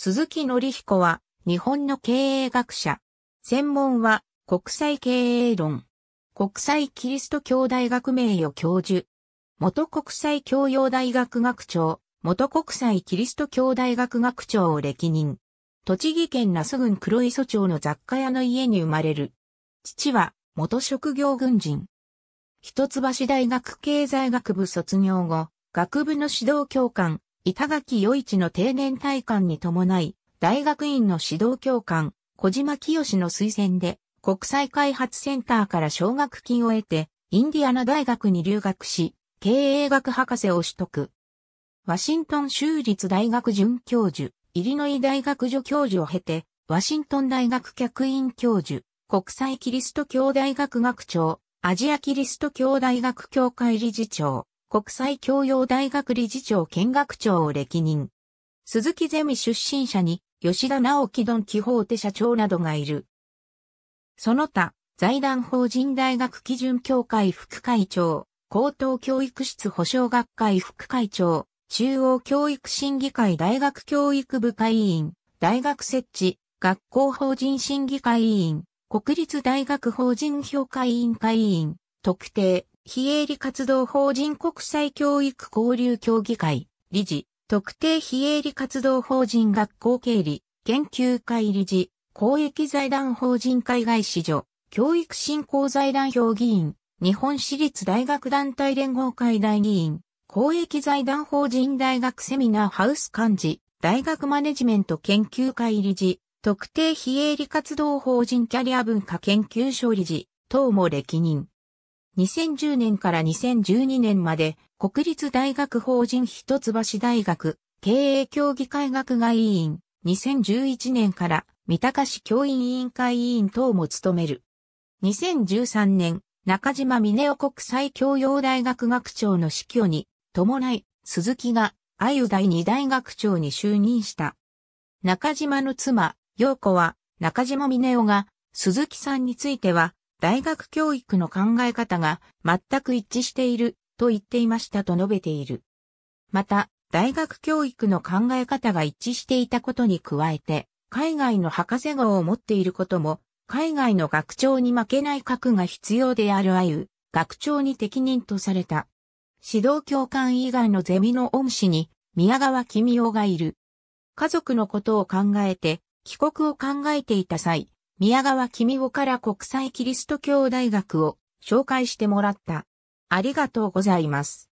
鈴木則彦は、日本の経営学者。専門は、国際経営論。国際キリスト教大学名誉教授。元国際教養大学学長、元国際キリスト教大学学長を歴任。栃木県那須郡黒磯町の雑貨屋の家に生まれる。父は、元職業軍人。一橋大学経済学部卒業後、学部の指導教官、板垣与一の定年退官に伴い、大学院の指導教官、小島清の推薦で、国際開発センターから奨学金を得て、インディアナ大学に留学し、経営学博士を取得。ワシントン州立大学准教授、イリノイ大学助教授を経て、ワシントン大学客員教授、国際キリスト教大学学長、アジアキリスト教大学協会理事長、国際教養大学理事長見学長を歴任。鈴木ゼミ出身者に吉田直樹ドン・キホーテ社長などがいる。その他、財団法人大学基準協会副会長、高等教育室保障学会副会長、中央教育審議会大学教育部会員、大学設置、学校法人審議会委員、国立大学法人評価委員会委員、特定、非営利活動法人国際教育交流協議会、理事、特定非営利活動法人学校経理、研究会理事、公益財団法人海外市場、教育振興財団評議員、日本私立大学団体連合会代議員、公益財団法人大学セミナーハウス幹事、大学マネジメント研究会理事、特定非営利活動法人キャリア文化研究所理事、等も歴任。2010年から2012年まで国立大学法人一橋大学経営協議会学外委員、2011年から三鷹市教員委員会委員等も務める。2013年、中島峰夫国際教養大学学長の死去に伴い、鈴木が、愛ゆ第二大学長に就任した。中島の妻、陽子は、中島峰夫が、鈴木さんについては、大学教育の考え方が全く一致していると言っていましたと述べている。また、大学教育の考え方が一致していたことに加えて、海外の博士号を持っていることも、海外の学長に負けない核が必要であるあゆ、学長に適任とされた。指導教官以外のゼミの恩師に、宮川公夫がいる。家族のことを考えて、帰国を考えていた際、宮川君子から国際キリスト教大学を紹介してもらった。ありがとうございます。